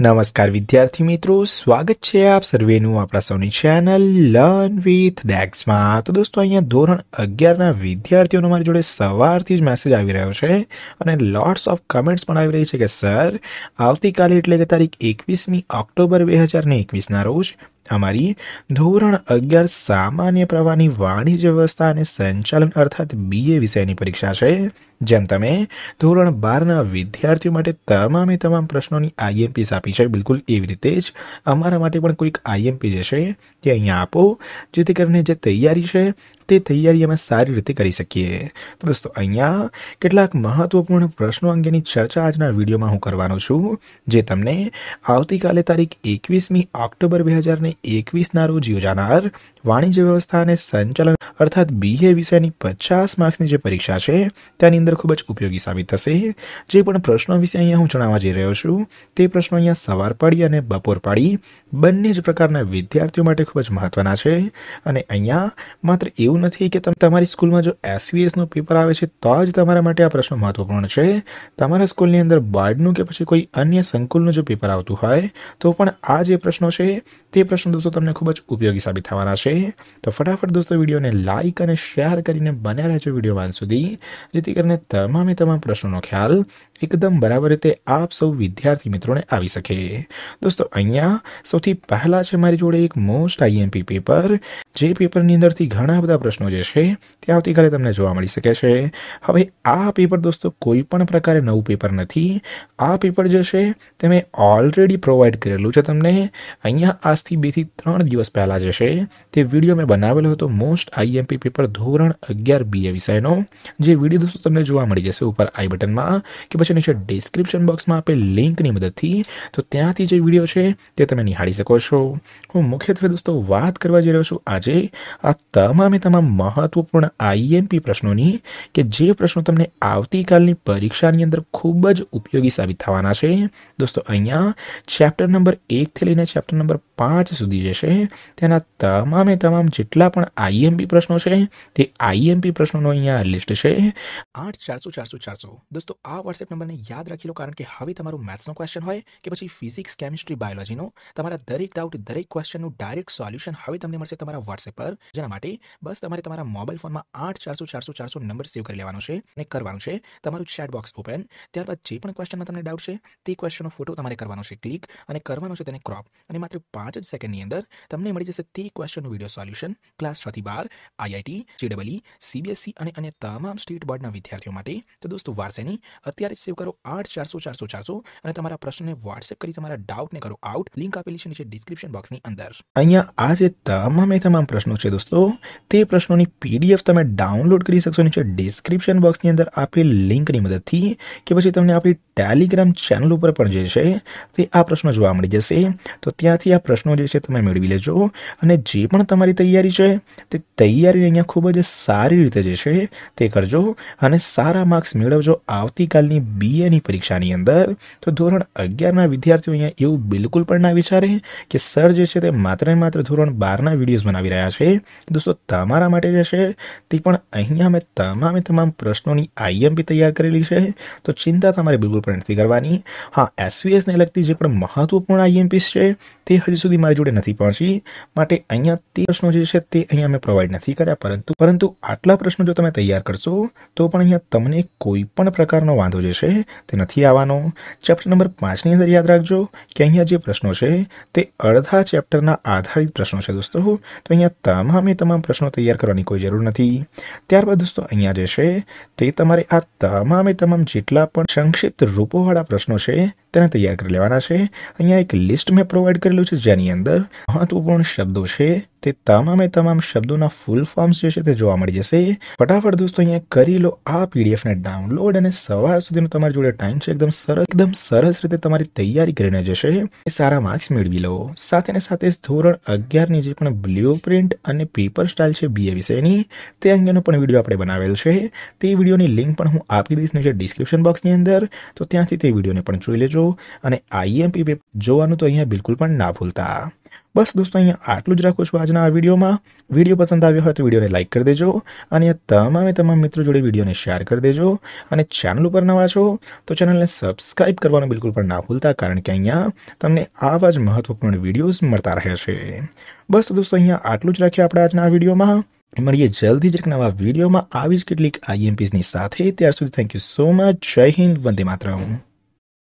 નમસ્કાર વિદ્યાર્થી મિત્રો સ્વાગત છે આપ સર્વેનું આપણા સૌની ચેનલ લર્ન વિથ ડેક્સમાં તો દોસ્તો અહીંયા ધોરણ અગિયારના વિદ્યાર્થીઓનો મારી જોડે સવારથી જ મેસેજ આવી રહ્યો છે અને લોટ્સ ઓફ કમેન્ટ્સ પણ આવી રહી છે કે સર આવતીકાલે એટલે કે તારીખ એકવીસમી ઓક્ટોબર બે હજારને એકવીસના રોજ અમારી ધોરણ અગિયાર સામાન્ય પ્રવાહની વાણિજ્ય વ્યવસ્થા અને સંચાલન અર્થાત બી એ વિષયની પરીક્ષા છે જેમ તમે ધોરણ બારના વિદ્યાર્થીઓ માટે તમામે તમામ પ્રશ્નોની આઈએમપીસ આપી છે બિલકુલ એવી રીતે જ અમારા માટે પણ કોઈક આઈએમપી જે છે તે અહીંયા આપો જેથી કરીને જે તૈયારી છે તે તૈયારી અમે સારી રીતે કરી શકીએ તો દોસ્તો અહીંયા કેટલાક મહત્વપૂર્ણ પ્રશ્નો અંગેની ચર્ચા આજના વિડીયોમાં હું કરવાનો છું જે તમને આવતીકાલે તારીખ એકવીસમી ઓક્ટોબર બે હજાર ને એકવીસના રોજ યોજાનાર વાણિજ્ય વ્યવસ્થા અને સંચાલન અર્થાત બીએ વિષયની પચાસ માર્ક્સની જે પરીક્ષા છે તેની અંદર ખૂબ જ ઉપયોગી સાબિત થશે જે પણ પ્રશ્નો વિશે અહીંયા હું જણાવવા જઈ રહ્યો છું તે પ્રશ્નો અહીંયા સવાર પાડી અને બપોર પાડી બંને જ પ્રકારના વિદ્યાર્થીઓ માટે ખૂબ જ મહત્વના છે અને અહીંયા માત્ર એવું નથી કે તમે તમારી સ્કૂલમાં જો એસવીએસનું પેપર આવે છે તો જ તમારા માટે આ પ્રશ્ન મહત્વપૂર્ણ છે તમારા સ્કૂલની અંદર બાર્ડનું કે પછી કોઈ અન્ય સંકુલનું જો પેપર આવતું હોય તો પણ આ જે પ્રશ્નો છે તે પ્રશ્નો દોસ્તો તમને ખૂબ જ ઉપયોગી સાબિત થવાના છે તો ફટાફટ દોસ્તો વિડીયોને લાઇક અને શેર કરીને બન્યા રહેજો વિડીયો વાન સુધી જેથી કરીને તમામે તમામ પ્રશ્નોનો ખ્યાલ એકદમ બરાબર રીતે આપ સૌ વિદ્યાર્થી મિત્રોને આવી શકે દોસ્તો અહીંયા સૌથી પહેલાં છે મારી જોડે એક મોસ્ટ આઈએમપી પેપર જે પેપરની અંદરથી ઘણા બધા પ્રશ્નો જે છે તે આવતીકાલે તમને જોવા મળી શકે છે હવે આ પેપર દોસ્તો કોઈ પણ પ્રકારે નવું પેપર નથી આ પેપર જે છે તે મેં ઓલરેડી પ્રોવાઈડ કરેલું છે તમને અહીંયા આજથી બેથી ત્રણ દિવસ પહેલાં જે છે તે વિડીયો મેં બનાવેલો હતો મોસ્ટ આઈએમ બીએમપી પેપર ધોરણ અગિયાર બીએ વિષયનો જે વિડીયો દોસ્તો તમને જોવા મળી જશે ઉપર આઈ બટનમાં કે પછી નીચે ડિસ્ક્રિપ્શન બોક્સમાં આપેલ લિંકની મદદથી તો ત્યાંથી જે વિડીયો છે તે તમે નિહાળી શકો છો હું મુખ્યત્વે દોસ્તો વાત કરવા જઈ રહ્યો છું આજે આ તમામે તમામ મહત્વપૂર્ણ આઈએમપી પ્રશ્નોની કે જે પ્રશ્નો તમને આવતીકાલની પરીક્ષાની અંદર ખૂબ જ ઉપયોગી સાબિત થવાના છે દોસ્તો અહીંયા ચેપ્ટર નંબર એકથી લઈને ચેપ્ટર નંબર પાંચ સુધી જશે તેના તમામે તમામ જેટલા પણ આઈએમપી પ્રશ્નો પ્રશ્નો છે તે આઈએમપી પ્રશ્નોનો અહીંયા લિસ્ટ છે આઠ ચારસો ચારસો ચારસો દોસ્તો આ વોટ્સએપ નંબરને યાદ રાખી લો કારણ કે હવે તમારું મેથ્સનો ક્વેશ્ચન હોય કે પછી ફિઝિક્સ કેમિસ્ટ્રી બાયોલોજીનો તમારા દરેક ડાઉટ દરેક ક્વેશ્ચનનું ડાયરેક્ટ સોલ્યુશન હવે તમને મળશે તમારા વોટ્સએપ પર જેના માટે બસ તમારે તમારા મોબાઈલ ફોનમાં આઠ ચારસો ચારસો ચારસો નંબર સેવ કરી લેવાનો છે અને કરવાનું છે તમારું ચેટ બોક્સ ઓપન ત્યારબાદ જે પણ ક્વેશ્ચનમાં તમને ડાઉટ છે તે ક્વેશ્ચનનો ફોટો તમારે કરવાનો છે ક્લિક અને કરવાનો છે તેને ક્રોપ અને માત્ર પાંચ જ સેકન્ડની અંદર તમને મળી જશે તે ક્વેશ્ચનનું વિડીયો સોલ્યુશન ક્લાસ છથી બાર આઈઆઈટી જેડબલઈ સીબીએસસી અને અન્ય તમામ સ્ટેટ બોર્ડના વિદ્યાર્થીઓ માટે તો દોસ્તો વારસેની અત્યારે જ સેવ કરો આઠ ચારસો ચારસો ચારસો અને તમારા પ્રશ્નને વોટ્સએપ કરી તમારા ડાઉટને કરો આઉટ લિંક આપેલી છે નીચે ડિસ્ક્રિપ્શન બોક્સની અંદર અહીંયા આ જે તમામે તમામ પ્રશ્નો છે દોસ્તો તે પ્રશ્નોની પીડીએફ તમે ડાઉનલોડ કરી શકશો નીચે ડિસ્ક્રિપ્શન બોક્સની અંદર આપેલ લિંકની મદદથી કે પછી તમને આપણી ટેલિગ્રામ ચેનલ ઉપર પણ જે છે તે આ પ્રશ્નો જોવા મળી જશે તો ત્યાંથી આ પ્રશ્નો જે છે તમે મેળવી લેજો અને જે પણ તમારી તૈયારી છે તે તૈયારી તૈયારીઓ અહીંયા ખૂબ જ સારી રીતે જે છે તે કરજો અને સારા માર્ક્સ મેળવજો આવતીકાલની બીએની પરીક્ષાની અંદર તો ધોરણ અગિયારના વિદ્યાર્થીઓ અહીંયા એવું બિલકુલ પણ ના વિચારે કે સર જે છે તે માત્ર ને માત્ર ધોરણ બારના વિડીયોઝ બનાવી રહ્યા છે દોસ્તો તમારા માટે જે છે તે પણ અહીંયા મેં તમામે તમામ પ્રશ્નોની આઈએમપી તૈયાર કરેલી છે તો ચિંતા તમારે બિલકુલ પણ નથી કરવાની હા એસવીએસને લગતી જે પણ મહત્વપૂર્ણ આઈએમપીસ છે તે હજી સુધી મારી જોડે નથી પહોંચી માટે અહીંયા તે પ્રશ્નો જે છે તે અહીંયા મેં પ્રોવાઈડ નથી નથી કર્યા પરંતુ પરંતુ આટલા પ્રશ્નો જો તમે તૈયાર કરશો તો પણ અહીંયા તમને કોઈ પણ પ્રકારનો વાંધો જે છે તે નથી આવવાનો ચેપ્ટર નંબર પાંચની અંદર યાદ રાખજો કે અહીંયા જે પ્રશ્નો છે તે અડધા ચેપ્ટરના આધારિત પ્રશ્નો છે દોસ્તો તો અહીંયા તમામે તમામ પ્રશ્નો તૈયાર કરવાની કોઈ જરૂર નથી ત્યારબાદ દોસ્તો અહીંયા જે છે તે તમારે આ તમામે તમામ જેટલા પણ સંક્ષિપ્ત રૂપોવાળા પ્રશ્નો છે તેને તૈયાર કરી લેવાના છે અહીંયા એક લિસ્ટ મેં પ્રોવાઈડ કરેલું છે જેની અંદર મહત્વપૂર્ણ શબ્દો છે તે તમામે તમામ શબ્દોના ફૂલ ફોર્મ્સ જે છે તે જોવા મળી જશે ફટાફટ દોસ્તો અહીંયા કરી લો આ પીડીએફને ડાઉનલોડ અને સવાર સુધીનો તમારી જોડે ટાઈમ છે એકદમ સરસ એકદમ સરસ રીતે તમારી તૈયારી કરીને જશે એ સારા માર્ક્સ મેળવી લો સાથે ને સાથે ધોરણ અગિયારની જે પણ બ્લુ પ્રિન્ટ અને પેપર સ્ટાઇલ છે બીએ વિષયની તે અંગેનો પણ વિડીયો આપણે બનાવેલ છે તે વિડીયોની લિંક પણ હું આપી દઈશ નીચે ડિસ્ક્રિપ્શન બોક્સની અંદર તો ત્યાંથી તે વિડીયોને પણ જોઈ લેજો અને આઈએમપી પેપર જોવાનું તો અહીંયા બિલકુલ પણ ના ભૂલતા બસ દોસ્તો અહીંયા આટલું જ રાખું છું આજના આ વિડીયોમાં વિડીયો પસંદ આવ્યો હોય તો વિડીયોને લાઇક કરી દેજો અને તમામે તમામ મિત્રો જોડે વિડીયોને શેર કરી દેજો અને ચેનલ ઉપર નવા છો તો ચેનલને સબસ્ક્રાઇબ કરવાનું બિલકુલ પણ ના ભૂલતા કારણ કે અહીંયા તમને આવા જ મહત્વપૂર્ણ વિડીયોઝ મળતા રહે છે બસ દોસ્તો અહીંયા આટલું જ રાખીએ આપણે આજના આ વિડીયોમાં મળીએ જલ્દી જ એક નવા વિડીયોમાં આવી જ કેટલીક આઈએમપીસની સાથે ત્યાર સુધી થેન્ક યુ સો મચ જય હિન્દ વંદે માતરમ